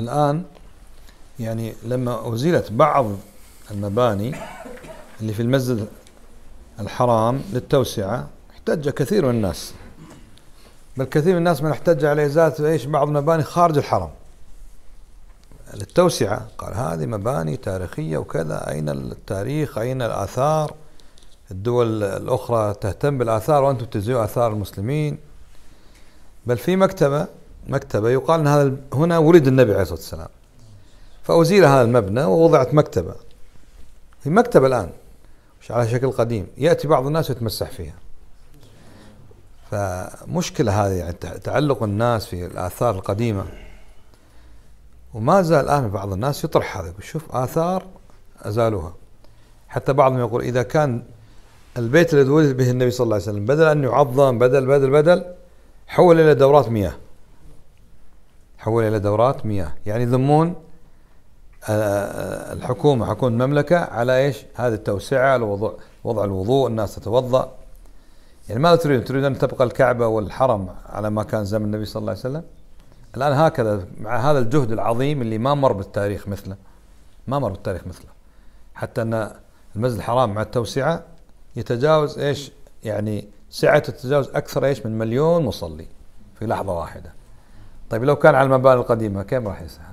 الآن يعني لما أزيلت بعض المباني اللي في المسجد الحرام للتوسعة احتج كثير من الناس بل كثير من الناس من احتج على إزالة إيش بعض المباني خارج الحرم للتوسعة قال هذه مباني تاريخية وكذا أين التاريخ أين الآثار الدول الأخرى تهتم بالآثار وأنتم تزيلوا آثار المسلمين بل في مكتبة مكتبة يقال أن هذا هنا ولد النبي عليه الصلاة والسلام فأزيل هذا المبنى ووضعت مكتبة في مكتبة الآن مش على شكل قديم يأتي بعض الناس ويتمسح فيها فمشكلة هذه يعني تعلق الناس في الآثار القديمة وما زال الآن بعض الناس يطرح هذا شوف آثار أزالوها حتى بعضهم يقول إذا كان البيت الذي ولد به النبي صلى الله عليه وسلم بدل أن يعظم بدل بدل بدل حول إلى دورات مياه حول إلى دورات مياه يعني يذمون آه، آه، آه، الحكومة حكومة المملكة على إيش هذه التوسعة الوضع وضع الوضوء الناس تتوضأ يعني ماذا تريد تريد أن تبقى الكعبة والحرم على ما كان زمن النبي صلى الله عليه وسلم الآن هكذا مع هذا الجهد العظيم اللي ما مر بالتاريخ مثله ما مر بالتاريخ مثله حتى أن المسجد الحرام مع التوسعة يتجاوز إيش يعني سعة تتجاوز أكثر إيش من مليون مصلي في لحظة واحدة طيب لو كان على المباني القديمة كم راح يسعى؟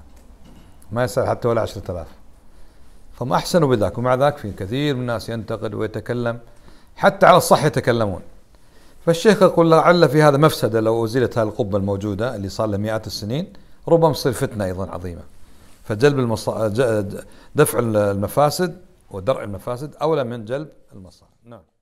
ما يسعى حتى ولا 10000 فهم أحسنوا بذاك ومع ذاك في كثير من الناس ينتقد ويتكلم حتى على الصح يتكلمون فالشيخ يقول لعل في هذا مفسدة لو أزيلت هذه القبة الموجودة اللي صار لها مئات السنين ربما تصير فتنة أيضا عظيمة فجلب المص... دفع المفاسد ودرء المفاسد أولى من جلب المصالح نعم